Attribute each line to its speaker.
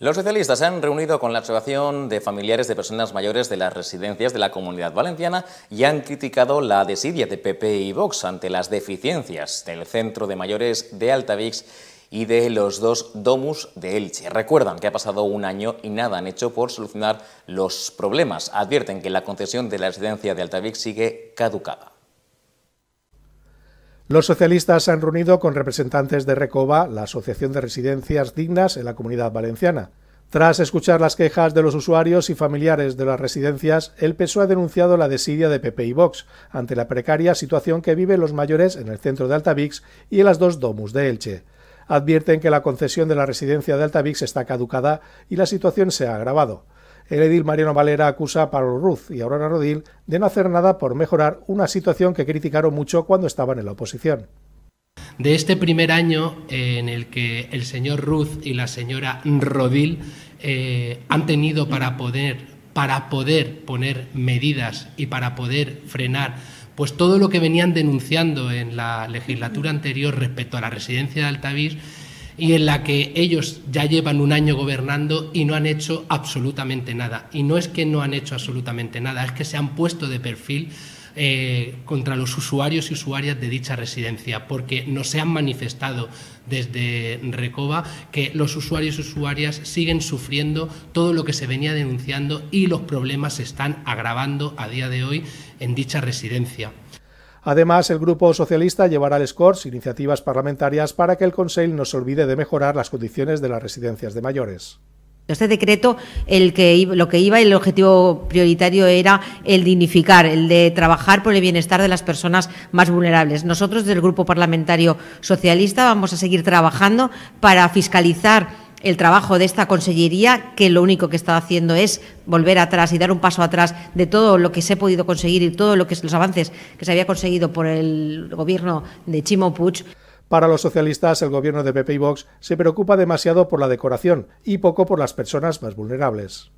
Speaker 1: Los socialistas se han reunido con la Asociación de Familiares de Personas Mayores de las Residencias de la Comunidad Valenciana y han criticado la desidia de PP y Vox ante las deficiencias del Centro de Mayores de Altavix y de los dos domus de Elche. Recuerdan que ha pasado un año y nada han hecho por solucionar los problemas. Advierten que la concesión de la residencia de Altavix sigue caducada.
Speaker 2: Los socialistas se han reunido con representantes de RECOVA, la Asociación de Residencias Dignas en la Comunidad Valenciana. Tras escuchar las quejas de los usuarios y familiares de las residencias, el PSOE ha denunciado la desidia de PP y Vox ante la precaria situación que viven los mayores en el centro de Altavix y en las dos domus de Elche. Advierten que la concesión de la residencia de Altavix está caducada y la situación se ha agravado. El edil Mariano Valera acusa a Pablo Ruz y Aurora Rodil de no hacer nada por mejorar una situación que criticaron mucho cuando estaban en la oposición.
Speaker 3: De este primer año eh, en el que el señor Ruz y la señora Rodil eh, han tenido para poder, para poder poner medidas y para poder frenar pues todo lo que venían denunciando en la legislatura anterior respecto a la residencia de Altavís, y en la que ellos ya llevan un año gobernando y no han hecho absolutamente nada. Y no es que no han hecho absolutamente nada, es que se han puesto de perfil eh, contra los usuarios y usuarias de dicha residencia, porque no se han manifestado desde Recova que los usuarios y usuarias siguen sufriendo todo lo que se venía denunciando y los problemas se están agravando a día de hoy en dicha residencia.
Speaker 2: Además, el Grupo Socialista llevará al SCORS iniciativas parlamentarias para que el Consejo no se olvide de mejorar las condiciones de las residencias
Speaker 4: de mayores. Este decreto, el que, lo que iba, el objetivo prioritario era el dignificar, el de trabajar por el bienestar de las personas más vulnerables. Nosotros, del Grupo Parlamentario Socialista, vamos a seguir trabajando para fiscalizar el trabajo de esta consellería, que lo único que está haciendo es volver atrás y dar un paso atrás de todo lo que se ha podido conseguir y todos lo los avances que se había conseguido por el gobierno de Chimo Puig. Para los socialistas, el gobierno de Pepe y Vox se preocupa demasiado por la decoración
Speaker 2: y poco por las personas más vulnerables.